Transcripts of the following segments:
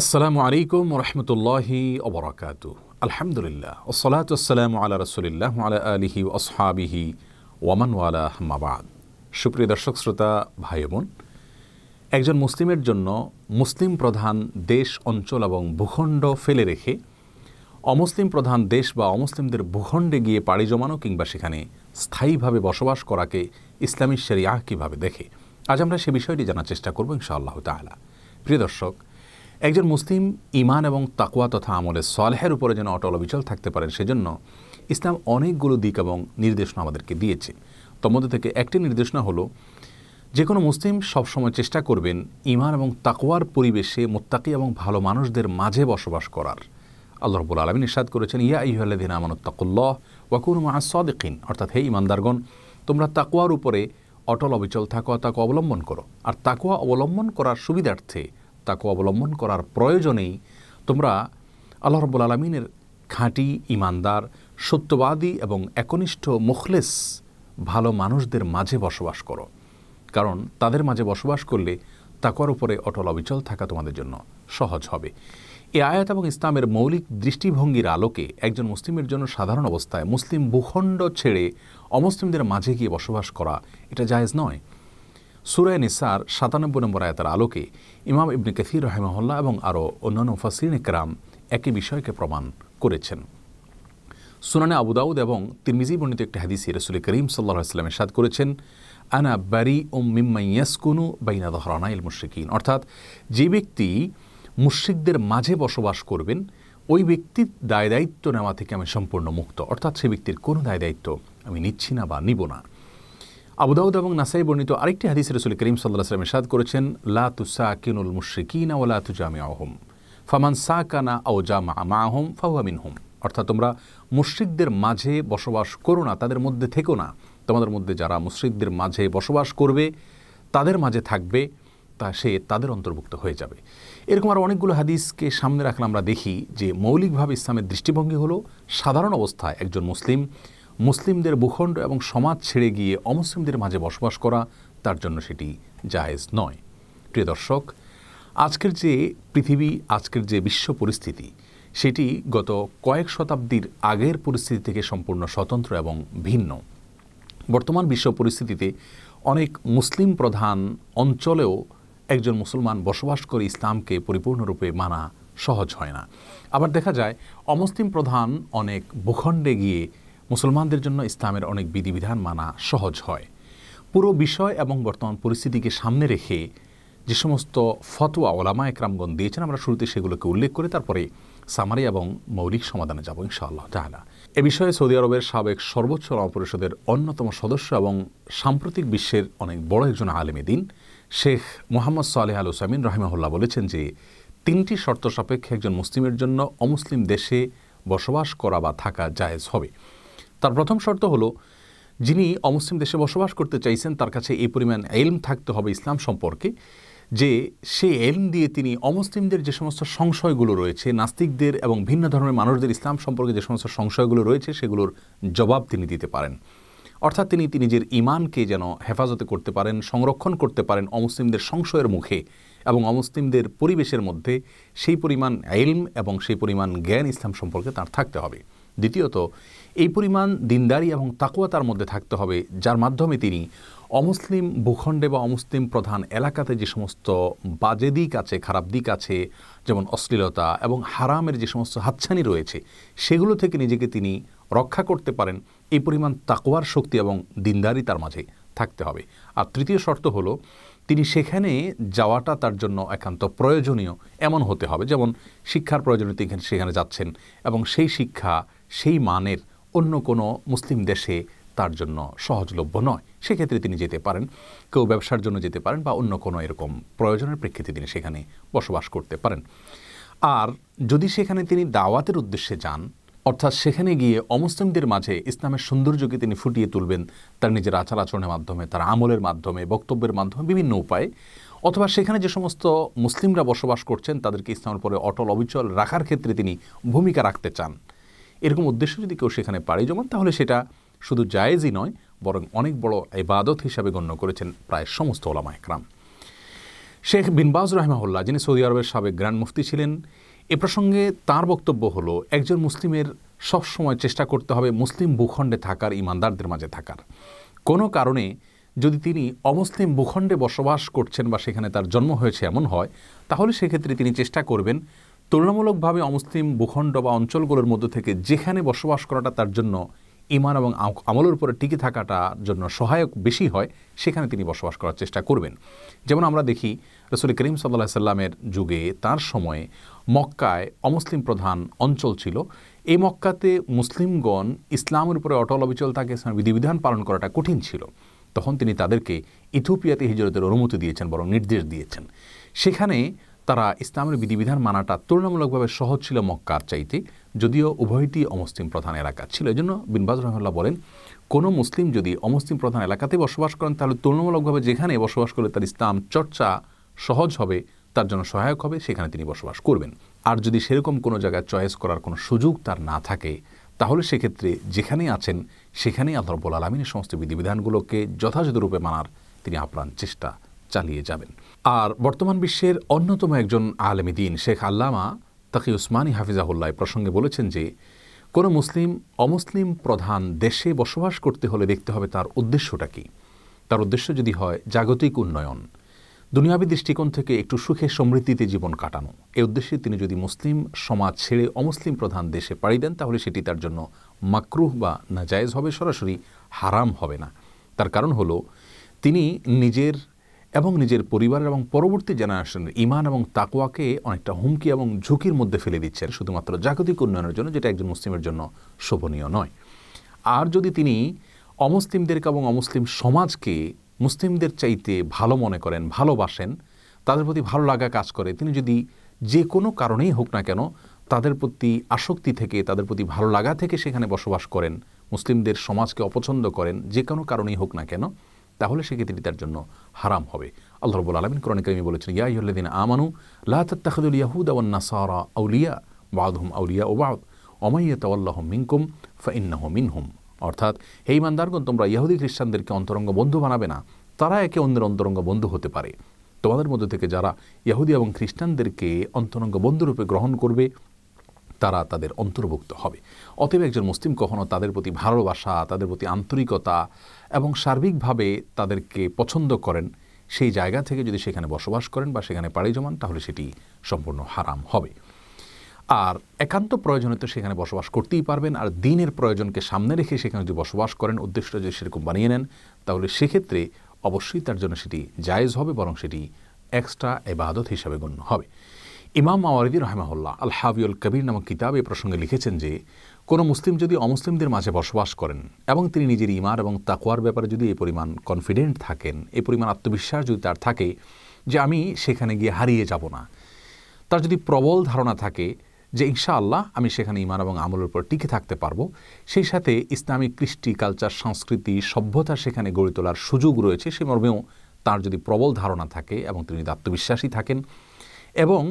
আসসালামু আলাইকুম রহমতুল্লাহি অবরাকাত আলহামদুলিল্লাহ ওসলাত আসসালামু আলা রসুলিল্লাহ আলা আলিহি ওসহাবিহি ওয়ামানওয়ালা হাম্মাবাদ সুপ্রিয় দর্শক শ্রোতা ভাই বোন একজন মুসলিমের জন্য মুসলিম প্রধান দেশ অঞ্চল এবং ভূখণ্ড ফেলে রেখে অমুসলিম প্রধান দেশ বা অমুসলিমদের ভূখণ্ডে গিয়ে পাড়ি জমানো কিংবা সেখানে স্থায়ীভাবে বসবাস করাকে ইসলামী শরিয়াহ কীভাবে দেখে আজ আমরা সে বিষয়টি জানার চেষ্টা করব ইনশাআল্লাহ তালা প্রিয় দর্শক একজন মুসলিম ইমান এবং তাকুয়া তথা আমলের সলেহের উপরে যেন অটল অবিচল থাকতে পারেন সেজন্য ইসলাম অনেকগুলো দিক এবং নির্দেশনা আমাদেরকে দিয়েছে মধ্যে থেকে একটি নির্দেশনা হলো যে কোনো মুসলিম সবসময় চেষ্টা করবেন ইমান এবং তাকোয়ার পরিবেশে মোত্তাকি এবং ভালো মানুষদের মাঝে বসবাস করার আল্লাহ রবুল আলমী নিঃস্বাদ করেছেন ইয়া ইহল্লাদিন আমানুত্তাকুল্লাহ ওয়াকুর মা সদেকিন অর্থাৎ হে ইমানদারগণ তোমরা তাকোয়ার উপরে অটল অবিচল থাকো তাকে অবলম্বন করো আর তাকোয়া অবলম্বন করার সুবিধার্থে তাকে অবলম্বন করার প্রয়োজনেই তোমরা আল্লাহ রব্বুল আলমিনের খাঁটি ইমানদার সত্যবাদী এবং একনিষ্ঠ মুখলেস ভালো মানুষদের মাঝে বসবাস করো কারণ তাদের মাঝে বসবাস করলে তাকর উপরে অটল অবিচল থাকা তোমাদের জন্য সহজ হবে এ আয়াত এবং ইসলামের মৌলিক দৃষ্টিভঙ্গির আলোকে একজন মুসলিমের জন্য সাধারণ অবস্থায় মুসলিম ভূখণ্ড ছেড়ে অমুসলিমদের মাঝে গিয়ে বসবাস করা এটা জায়েজ নয় সুরায় নিসার সাতানব্বই নম্বর আয়তার আলোকে ইমাম ইবনে কফির রহেমহল্লা এবং আরও অন্যান্য ফাসিন একরাম একই বিষয়কে প্রমাণ করেছেন সুনানে আবুদাউদ এবং তিরমিজি বর্ণিত একটি হাদিসে রসুল করিম সাল্লাহ ইসলামের সাদ করেছেন আনা ও ওম মিম্মাইয়াসকুনু বাইনা দহরানা ইল মুশিকিন অর্থাৎ যে ব্যক্তি মুশ্রিকদের মাঝে বসবাস করবেন ওই ব্যক্তির দায় দায়িত্ব নেওয়া থেকে আমি সম্পূর্ণ মুক্ত অর্থাৎ সে ব্যক্তির কোনো দায় দায়িত্ব আমি নিচ্ছি না বা নিব না আবুদাউদ এবং নাসাই বর্ণিত আরেকটি হাদিস রসুল করিম সাল্লাহ সাদ করেছেন লা তুসা কিনুল মুশ্রিকিনা ও লা তুজামি আহম ফামান সা কানা ও জামা মা আহম ফাহামিন হোম অর্থাৎ তোমরা মুশ্রিকদের মাঝে বসবাস করো না তাদের মধ্যে থেকো না তোমাদের মধ্যে যারা মুশ্রিকদের মাঝে বসবাস করবে তাদের মাঝে থাকবে তা সে তাদের অন্তর্ভুক্ত হয়ে যাবে এরকম আরও অনেকগুলো হাদিসকে সামনে রাখলে আমরা দেখি যে মৌলিকভাবে ইসলামের দৃষ্টিভঙ্গি হলো সাধারণ অবস্থায় একজন মুসলিম মুসলিমদের ভূখণ্ড এবং সমাজ ছেড়ে গিয়ে অমুসলিমদের মাঝে বসবাস করা তার জন্য সেটি জায়েজ নয় প্রিয় দর্শক আজকের যে পৃথিবী আজকের যে বিশ্ব পরিস্থিতি সেটি গত কয়েক শতাব্দীর আগের পরিস্থিতি থেকে সম্পূর্ণ স্বতন্ত্র এবং ভিন্ন বর্তমান বিশ্ব পরিস্থিতিতে অনেক মুসলিম প্রধান অঞ্চলেও একজন মুসলমান বসবাস করে ইসলামকে পরিপূর্ণরূপে মানা সহজ হয় না আবার দেখা যায় অমুসলিম প্রধান অনেক ভূখণ্ডে গিয়ে মুসলমানদের জন্য ইসলামের অনেক বিধিবিধান মানা সহজ হয় পুরো বিষয় এবং বর্তমান পরিস্থিতিকে সামনে রেখে যে সমস্ত ফতোয়া ওলামা একরামগণ দিয়েছেন আমরা শুরুতে সেগুলোকে উল্লেখ করে তারপরে সামারি এবং মৌলিক সমাধানে যাব ইনশাআল্লাহ তাহলে এ বিষয়ে সৌদি আরবের সাবেক সর্বোচ্চ পরিষদের অন্যতম সদস্য এবং সাম্প্রতিক বিশ্বের অনেক বড় একজন আলেমে দিন শেখ মোহাম্মদ সালেহ আল ওসামিন রহিমাহুল্লাহ বলেছেন যে তিনটি শর্ত সাপেক্ষে একজন মুসলিমের জন্য অমুসলিম দেশে বসবাস করা বা থাকা জায়েজ হবে তার প্রথম শর্ত হলো যিনি অমুসলিম দেশে বসবাস করতে চাইছেন তার কাছে এই পরিমাণ এলম থাকতে হবে ইসলাম সম্পর্কে যে সেই এলম দিয়ে তিনি অমুসলিমদের যে সমস্ত সংশয়গুলো রয়েছে নাস্তিকদের এবং ভিন্ন ধরনের মানুষদের ইসলাম সম্পর্কে যে সমস্ত সংশয়গুলো রয়েছে সেগুলোর জবাব তিনি দিতে পারেন অর্থাৎ তিনি তিনি নিজের ইমানকে যেন হেফাজতে করতে পারেন সংরক্ষণ করতে পারেন অমুসলিমদের সংশয়ের মুখে এবং অমুসলিমদের পরিবেশের মধ্যে সেই পরিমাণ এলম এবং সেই পরিমাণ জ্ঞান ইসলাম সম্পর্কে তার থাকতে হবে দ্বিতীয়ত এই পরিমাণ দিনদারি এবং তাকুয়া তার মধ্যে থাকতে হবে যার মাধ্যমে তিনি অমুসলিম ভূখণ্ডে বা অমুসলিম প্রধান এলাকাতে যে সমস্ত বাজে দিক আছে খারাপ দিক আছে যেমন অশ্লীলতা এবং হারামের যে সমস্ত হাতছানি রয়েছে সেগুলো থেকে নিজেকে তিনি রক্ষা করতে পারেন এই পরিমাণ তাকোয়ার শক্তি এবং দিনদারি তার মাঝে থাকতে হবে আর তৃতীয় শর্ত হলো তিনি সেখানে যাওয়াটা তার জন্য একান্ত প্রয়োজনীয় এমন হতে হবে যেমন শিক্ষার প্রয়োজনে তিনি সেখানে যাচ্ছেন এবং সেই শিক্ষা সেই মানের অন্য কোনো মুসলিম দেশে তার জন্য সহজলভ্য নয় সেক্ষেত্রে তিনি যেতে পারেন কেউ ব্যবসার জন্য যেতে পারেন বা অন্য কোনো এরকম প্রয়োজনের প্রেক্ষিতে তিনি সেখানে বসবাস করতে পারেন আর যদি সেখানে তিনি দাওয়াতের উদ্দেশ্যে যান অর্থাৎ সেখানে গিয়ে অমুসলিমদের মাঝে ইসলামের সৌন্দর্যকে তিনি ফুটিয়ে তুলবেন তার নিজের আচার আচরণের মাধ্যমে তার আমলের মাধ্যমে বক্তব্যের মাধ্যমে বিভিন্ন উপায়ে অথবা সেখানে যে সমস্ত মুসলিমরা বসবাস করছেন তাদেরকে ইসলামের পরে অটল অবিচল রাখার ক্ষেত্রে তিনি ভূমিকা রাখতে চান এরকম উদ্দেশ্য যদি কেউ সেখানে পাড়ি জমান তাহলে সেটা শুধু জায়েজই নয় বরং অনেক বড় এবাদত হিসাবে গণ্য করেছেন প্রায় সমস্ত ওলামা একরাম শেখ বিনবাজ রাহমাহুল্লাহ যিনি সৌদি আরবের সাবেক গ্র্যান্ড মুফতি ছিলেন এ প্রসঙ্গে তার বক্তব্য হলো একজন মুসলিমের সবসময় চেষ্টা করতে হবে মুসলিম ভূখণ্ডে থাকার ইমানদারদের মাঝে থাকার কোনো কারণে যদি তিনি অমুসলিম ভূখণ্ডে বসবাস করছেন বা সেখানে তার জন্ম হয়েছে এমন হয় তাহলে সেক্ষেত্রে তিনি চেষ্টা করবেন তুলনামূলকভাবে অমুসলিম ভূখণ্ড বা অঞ্চলগুলোর মধ্যে থেকে যেখানে বসবাস করাটা তার জন্য ইমান এবং আমলের উপরে টিকে থাকাটা জন্য সহায়ক বেশি হয় সেখানে তিনি বসবাস করার চেষ্টা করবেন যেমন আমরা দেখি রসুল করিম সাল্লাহ সাল্লামের যুগে তার সময়ে মক্কায় অমুসলিম প্রধান অঞ্চল ছিল এই মক্কাতে মুসলিমগণ ইসলামের উপরে অটল অবিচল থাকে ইসলামের বিধিবিধান পালন করাটা কঠিন ছিল তখন তিনি তাদেরকে ইথিওপিয়াতে হিজরতের অনুমতি দিয়েছেন বরং নির্দেশ দিয়েছেন সেখানে তারা ইসলামের বিধিবিধান মানাটা তুলনামূলকভাবে সহজ ছিল মক্কার চাইতে যদিও উভয়টি অমুসলিম প্রধান এলাকা ছিল এজন্য বিনবাজ রহমল্লাহ বলেন কোনো মুসলিম যদি অমুসলিম প্রধান এলাকাতে বসবাস করেন তাহলে তুলনামূলকভাবে যেখানে বসবাস করলে তার ইসলাম চর্চা সহজ হবে তার জন্য সহায়ক হবে সেখানে তিনি বসবাস করবেন আর যদি সেরকম কোনো জায়গায় চয়েস করার কোনো সুযোগ তার না থাকে তাহলে সেক্ষেত্রে যেখানে আছেন সেখানেই আল্লাহ রব্বুল আলমিনের সমস্ত বিধিবিধানগুলোকে যথাযথরূপে মানার তিনি আপ্রাণ চেষ্টা চালিয়ে যাবেন আর বর্তমান বিশ্বের অন্যতম একজন আলেমী দিন শেখ আল্লামা তাকে উসমানী হাফিজাহুল্লাহ প্রসঙ্গে বলেছেন যে কোনো মুসলিম অমুসলিম প্রধান দেশে বসবাস করতে হলে দেখতে হবে তার উদ্দেশ্যটা কি তার উদ্দেশ্য যদি হয় জাগতিক উন্নয়ন দুনিয়াবি দৃষ্টিকোণ থেকে একটু সুখে সমৃদ্ধিতে জীবন কাটানো এ উদ্দেশ্যে তিনি যদি মুসলিম সমাজ ছেড়ে অমুসলিম প্রধান দেশে পাড়ি দেন তাহলে সেটি তার জন্য মাকরুহ বা নাজায়েজ হবে সরাসরি হারাম হবে না তার কারণ হলো তিনি নিজের এবং নিজের পরিবার এবং পরবর্তী জেনারেশনের ইমান এবং তাকোয়াকে অনেকটা হুমকি এবং ঝুঁকির মধ্যে ফেলে দিচ্ছেন শুধুমাত্র জাগতিক উন্নয়নের জন্য যেটা একজন মুসলিমের জন্য শোভনীয় নয় আর যদি তিনি অমুসলিমদেরকে এবং অমুসলিম সমাজকে মুসলিমদের চাইতে ভালো মনে করেন ভালোবাসেন তাদের প্রতি ভালো লাগা কাজ করে তিনি যদি যে কোনো কারণেই হোক না কেন তাদের প্রতি আসক্তি থেকে তাদের প্রতি ভালো লাগা থেকে সেখানে বসবাস করেন মুসলিমদের সমাজকে অপছন্দ করেন যে কোনো কারণেই হোক না কেন তাহলে সেক্ষেত্রে তার জন্য হারাম হবে আল্লাহ রবুল আলমিন কোরআন কালিমি বলেছেন ইয়া আমানু লাহাদুল ইয়াহুদ আওয়ান নাসারা আউলিয়া বাদহুম আউলিয়া ওবাদ অমাইয়াতাল্লাহ মিনকুম ফাইন্নাহ মিনহুম অর্থাৎ হেই মান্দারগণ তোমরা ইয়াহুদি খ্রিস্টানদেরকে অন্তরঙ্গ বন্ধু বানাবে না তারা একে অন্যের অন্তরঙ্গ বন্ধু হতে পারে তোমাদের মধ্যে থেকে যারা ইয়াহুদি এবং খ্রিস্টানদেরকে অন্তরঙ্গ বন্ধুরূপে গ্রহণ করবে তারা তাদের অন্তর্ভুক্ত হবে অতএব একজন মুসলিম কখনও তাদের প্রতি ভালোবাসা তাদের প্রতি আন্তরিকতা এবং সার্বিকভাবে তাদেরকে পছন্দ করেন সেই জায়গা থেকে যদি সেখানে বসবাস করেন বা সেখানে পাড়ি জমান তাহলে সেটি সম্পূর্ণ হারাম হবে আর একান্ত প্রয়োজনে তো সেখানে বসবাস করতেই পারবেন আর দিনের প্রয়োজনকে সামনে রেখে সেখানে যদি বসবাস করেন উদ্দেশ্য যদি সেরকম বানিয়ে নেন তাহলে সেক্ষেত্রে অবশ্যই তার জন্য সেটি জায়েজ হবে বরং সেটি এক্সট্রা এবাদত হিসাবে গণ্য হবে ইমাম মাওয়ারিদি রহমাহুল্লাহ আল হাবিউল কবির নামক কিতাব এ প্রসঙ্গে লিখেছেন যে কোনো মুসলিম যদি অমুসলিমদের মাঝে বসবাস করেন এবং তিনি নিজের ইমার এবং তাকুয়ার ব্যাপারে যদি এ পরিমাণ কনফিডেন্ট থাকেন এ পরিমাণ আত্মবিশ্বাস যদি তার থাকে যে আমি সেখানে গিয়ে হারিয়ে যাব না তার যদি প্রবল ধারণা থাকে যে ইনশাআল্লাহ আমি সেখানে ইমান এবং আমলের উপর টিকে থাকতে পারবো সেই সাথে ইসলামিক কৃষ্টি কালচার সংস্কৃতি সভ্যতা সেখানে গড়ে তোলার সুযোগ রয়েছে সে মর্মেও তার যদি প্রবল ধারণা থাকে এবং তিনি যদি আত্মবিশ্বাসী থাকেন এবং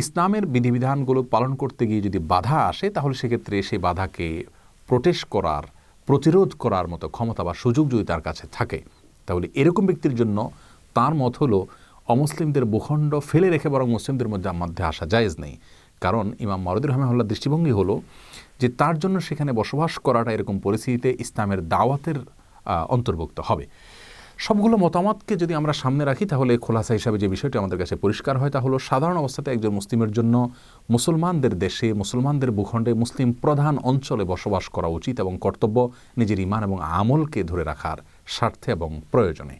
ইসলামের বিধিবিধানগুলো পালন করতে গিয়ে যদি বাধা আসে তাহলে সেক্ষেত্রে সেই বাধাকে প্রোটেস্ট করার প্রতিরোধ করার মতো ক্ষমতা বা সুযোগ যদি তার কাছে থাকে তাহলে এরকম ব্যক্তির জন্য তার মত হলো অমুসলিমদের ভূখণ্ড ফেলে রেখে বরং মুসলিমদের মধ্যে মধ্যে আসা জায়েজ নেই কারণ ইমাম মারুদুর রহমাল্লার দৃষ্টিভঙ্গি হলো যে তার জন্য সেখানে বসবাস করাটা এরকম পরিস্থিতিতে ইসলামের দাওয়াতের অন্তর্ভুক্ত হবে সবগুলো মতামতকে যদি আমরা সামনে রাখি তাহলে খোলাসা হিসাবে যে বিষয়টি আমাদের কাছে পরিষ্কার হয় তা হলো সাধারণ অবস্থাতে একজন মুসলিমের জন্য মুসলমানদের দেশে মুসলমানদের ভূখণ্ডে মুসলিম প্রধান অঞ্চলে বসবাস করা উচিত এবং কর্তব্য নিজের ইমান এবং আমলকে ধরে রাখার স্বার্থে এবং প্রয়োজনে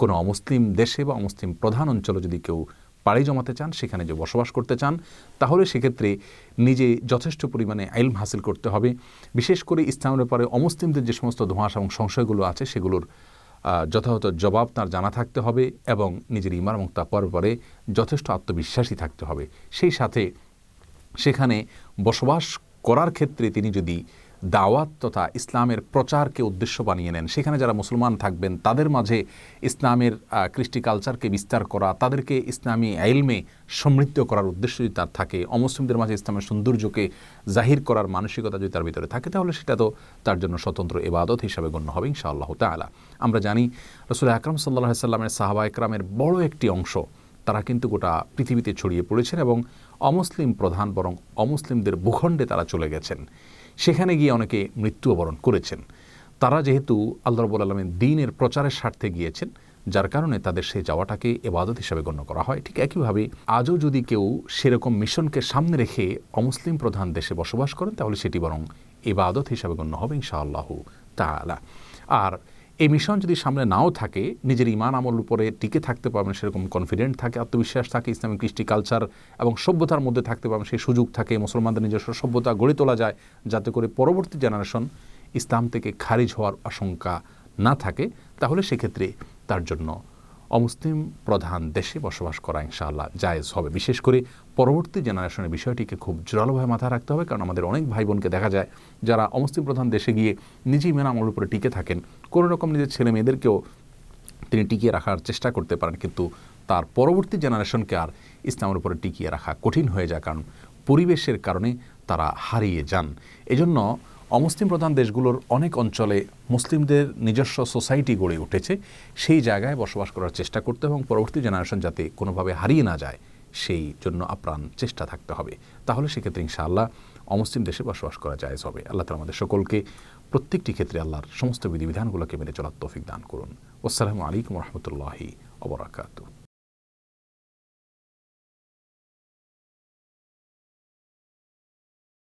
কোনো অমুসলিম দেশে বা অমুসলিম প্রধান অঞ্চলে যদি কেউ পাড়ি জমাতে চান সেখানে যে বসবাস করতে চান তাহলে সেক্ষেত্রে নিজে যথেষ্ট পরিমাণে আইলম হাসিল করতে হবে বিশেষ করে ইসলামের ব্যাপারে অমুসলিমদের যে সমস্ত ধোঁয়াশা এবং সংশয়গুলো আছে সেগুলোর যথাযথ জবাব তার জানা থাকতে হবে এবং নিজের ইমার এবং তাকওয়ার পরে যথেষ্ট আত্মবিশ্বাসী থাকতে হবে সেই সাথে সেখানে বসবাস করার ক্ষেত্রে তিনি যদি দাওয়াত তথা ইসলামের প্রচারকে উদ্দেশ্য বানিয়ে নেন সেখানে যারা মুসলমান থাকবেন তাদের মাঝে ইসলামের কৃষ্টি কালচারকে বিস্তার করা তাদেরকে ইসলামী আইলমে সমৃদ্ধ করার উদ্দেশ্য যদি তার থাকে অমুসলিমদের মাঝে ইসলামের সৌন্দর্যকে জাহির করার মানসিকতা যদি তার ভিতরে থাকে তাহলে সেটা তো তার জন্য স্বতন্ত্র এবাদত হিসাবে গণ্য হবে ইনশাআল্লাহ তালা আমরা জানি রসুল আকরম সাল্লাহ সাল্লামের সাহাবা একরামের বড় একটি অংশ তারা কিন্তু গোটা পৃথিবীতে ছড়িয়ে পড়েছেন এবং অমুসলিম প্রধান বরং অমুসলিমদের ভূখণ্ডে তারা চলে গেছেন সেখানে গিয়ে অনেকে মৃত্যুবরণ করেছেন তারা যেহেতু আল্লাহ রবুল আলমের দিনের প্রচারের স্বার্থে গিয়েছেন যার কারণে তাদের সেই যাওয়াটাকে এবাদত হিসাবে গণ্য করা হয় ঠিক একইভাবে আজও যদি কেউ সেরকম মিশনকে সামনে রেখে অমুসলিম প্রধান দেশে বসবাস করেন তাহলে সেটি বরং এবাদত হিসাবে গণ্য হবে ইনশাআল্লাহ তা আর এই মিশন যদি সামনে নাও থাকে নিজের ইমান আমল উপরে টিকে থাকতে পারবেন সেরকম কনফিডেন্ট থাকে আত্মবিশ্বাস থাকে ইসলামিক কৃষ্টি কালচার এবং সভ্যতার মধ্যে থাকতে পারবেন সেই সুযোগ থাকে মুসলমানদের নিজস্ব সভ্যতা গড়ে তোলা যায় যাতে করে পরবর্তী জেনারেশন ইসলাম থেকে খারিজ হওয়ার আশঙ্কা না থাকে তাহলে সেক্ষেত্রে তার জন্য অমুসলিম প্রধান দেশে বসবাস করা ইনশাআল্লাহ জায়েজ হবে বিশেষ করে পরবর্তী জেনারেশনের বিষয়টিকে খুব জোরালোভাবে মাথায় রাখতে হবে কারণ আমাদের অনেক ভাই বোনকে দেখা যায় যারা অমুসলিম প্রধান দেশে গিয়ে নিজেই মেনামল উপরে টিকে থাকেন কোনো রকম নিজের ছেলে মেয়েদেরকেও তিনি টিকিয়ে রাখার চেষ্টা করতে পারেন কিন্তু তার পরবর্তী জেনারেশনকে আর ইসলামের উপরে টিকিয়ে রাখা কঠিন হয়ে যায় কারণ পরিবেশের কারণে তারা হারিয়ে যান এজন্য অমুসলিম প্রধান দেশগুলোর অনেক অঞ্চলে মুসলিমদের নিজস্ব সোসাইটি গড়ে উঠেছে সেই জায়গায় বসবাস করার চেষ্টা করতে এবং পরবর্তী জেনারেশন যাতে কোনোভাবে হারিয়ে না যায় সেই জন্য আপ্রাণ চেষ্টা থাকতে হবে তাহলে সেক্ষেত্রে ইনশাআল্লাহ অমুসলিম দেশে বসবাস করা যায় হবে আল্লাহ তালা আমাদের সকলকে প্রত্যেকটি ক্ষেত্রে আল্লাহর সমস্ত বিধিবিধানগুলোকে মেনে চলার তৌফিক দান করুন আসসালামু আলাইকুম রহমতুল্লাহি অবরাকাতু